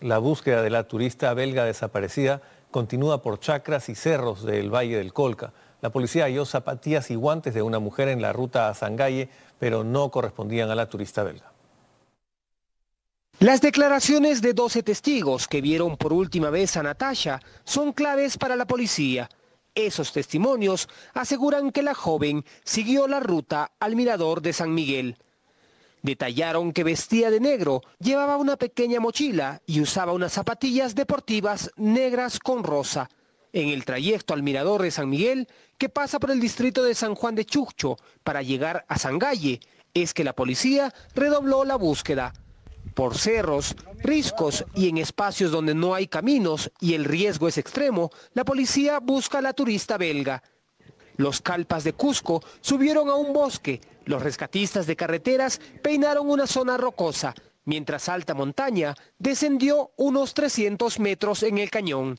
La búsqueda de la turista belga desaparecida continúa por chacras y cerros del Valle del Colca. La policía halló zapatillas y guantes de una mujer en la ruta a Sangalle, pero no correspondían a la turista belga. Las declaraciones de 12 testigos que vieron por última vez a Natasha son claves para la policía. Esos testimonios aseguran que la joven siguió la ruta al mirador de San Miguel. Detallaron que vestía de negro, llevaba una pequeña mochila y usaba unas zapatillas deportivas negras con rosa. En el trayecto al mirador de San Miguel, que pasa por el distrito de San Juan de Chucho para llegar a Sangalle, es que la policía redobló la búsqueda. Por cerros, riscos y en espacios donde no hay caminos y el riesgo es extremo, la policía busca a la turista belga. Los calpas de Cusco subieron a un bosque, los rescatistas de carreteras peinaron una zona rocosa, mientras alta montaña descendió unos 300 metros en el cañón.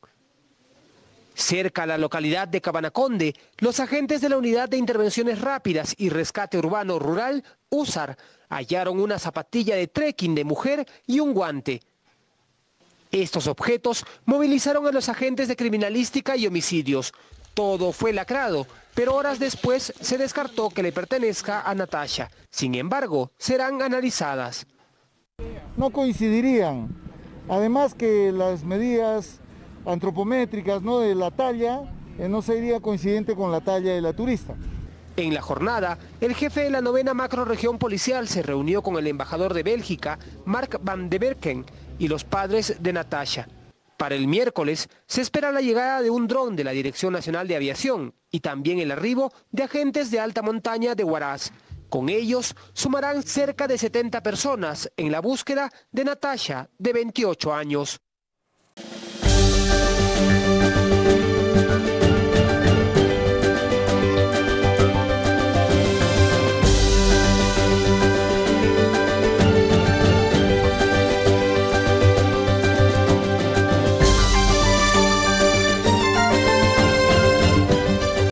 Cerca a la localidad de Cabanaconde, los agentes de la Unidad de Intervenciones Rápidas y Rescate Urbano Rural, USAR, hallaron una zapatilla de trekking de mujer y un guante. Estos objetos movilizaron a los agentes de criminalística y homicidios. Todo fue lacrado pero horas después se descartó que le pertenezca a Natasha. Sin embargo, serán analizadas. No coincidirían. Además que las medidas antropométricas ¿no? de la talla eh, no sería coincidente con la talla de la turista. En la jornada, el jefe de la novena macroregión policial se reunió con el embajador de Bélgica, Marc van de Berken, y los padres de Natasha. Para el miércoles se espera la llegada de un dron de la Dirección Nacional de Aviación y también el arribo de agentes de alta montaña de Huaraz. Con ellos sumarán cerca de 70 personas en la búsqueda de Natasha, de 28 años.